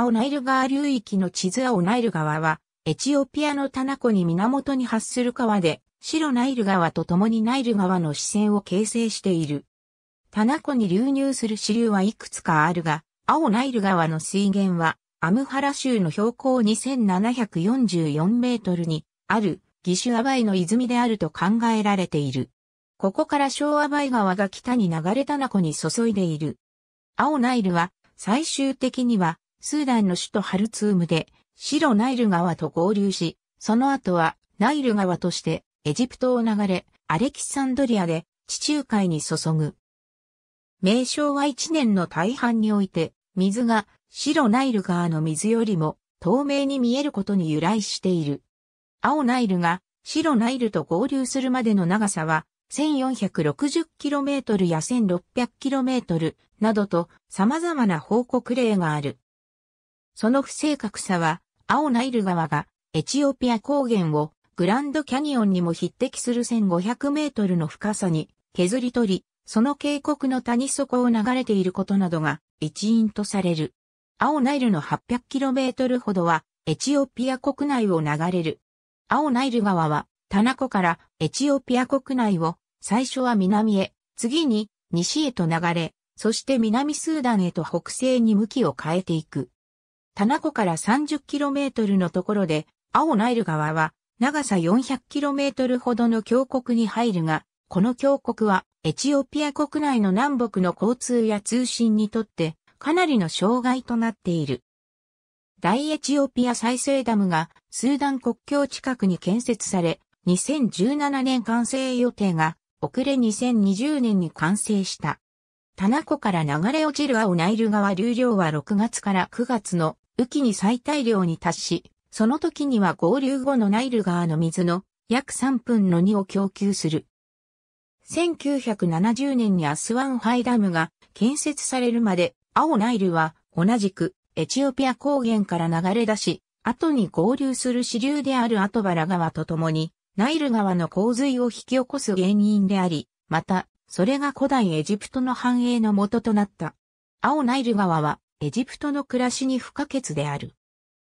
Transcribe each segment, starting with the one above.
青ナイル川流域の地図青ナイル川は、エチオピアのタナ湖に源に発する川で、白ナイル川と共にナイル川の支線を形成している。タナ湖に流入する支流はいくつかあるが、青ナイル川の水源は、アムハラ州の標高2744メートルにある義手アバイの泉であると考えられている。ここから小アバイ川が北に流れタナ湖に注いでいる。青ナイルは最終的にはスーダンの首都ハルツームで、白ナイル川と合流し、その後はナイル川としてエジプトを流れ、アレキサンドリアで地中海に注ぐ。名称は一年の大半において、水が白ナイル川の水よりも透明に見えることに由来している。青ナイルが白ナイルと合流するまでの長さは 1460km や 1600km などと様々な報告例がある。その不正確さは、青ナイル川がエチオピア高原をグランドキャニオンにも匹敵する1500メートルの深さに削り取り、その渓谷の谷底を流れていることなどが一因とされる。青ナイルの8 0 0キロメートルほどはエチオピア国内を流れる。青ナイル川はタナ湖からエチオピア国内を最初は南へ、次に西へと流れ、そして南スーダンへと北西に向きを変えていく。田名湖から 30km のところで、青ナイル川は長さ 400km ほどの峡谷に入るが、この峡谷はエチオピア国内の南北の交通や通信にとってかなりの障害となっている。大エチオピア再生ダムがスーダン国境近くに建設され、2017年完成予定が遅れ2020年に完成した。田湖から流れ落ちる青ナイル川流量は6月から9月の雨季に最大量に達し、その時には合流後のナイル川の水の約3分の2を供給する。1970年にアスワンハイダムが建設されるまで、青ナイルは同じくエチオピア高原から流れ出し、後に合流する支流であるアトバラ川と共に、ナイル川の洪水を引き起こす原因であり、また、それが古代エジプトの繁栄の元となった。青ナイル川は、エジプトの暮らしに不可欠である。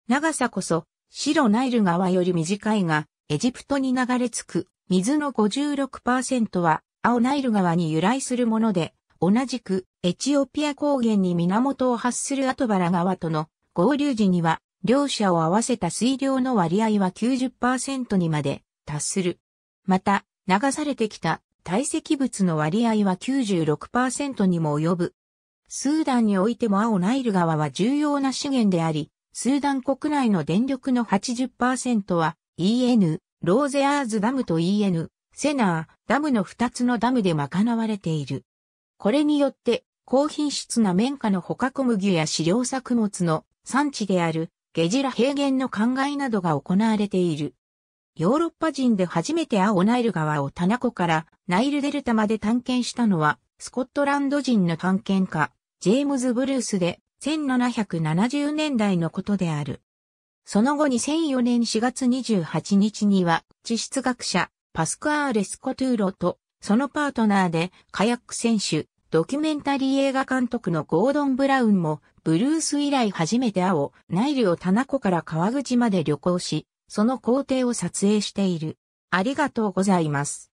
長さこそ、白ナイル川より短いが、エジプトに流れ着く水の56%は青ナイル川に由来するもので、同じくエチオピア高原に源を発するアトバラ川との合流時には、両者を合わせた水量の割合は90%にまで達する。また、流されてきた堆積物の割合は96%にも及ぶスーダンにおいても青ナイル川は重要な資源であり、スーダン国内の電力の80%は EN、ローゼアーズダムと EN、セナー、ダムの2つのダムで賄われている。これによって、高品質な綿花の他小麦や飼料作物の産地であるゲジラ平原の灌漑などが行われている。ヨーロッパ人で初めて青ナイル川をタナからナイルデルタまで探検したのは、スコットランド人の探検家、ジェームズ・ブルースで1770年代のことである。その後2004年4月28日には地質学者パスクアーレス・コトゥーロとそのパートナーでカヤック選手、ドキュメンタリー映画監督のゴードン・ブラウンもブルース以来初めて青、ナイルを田名から川口まで旅行し、その工程を撮影している。ありがとうございます。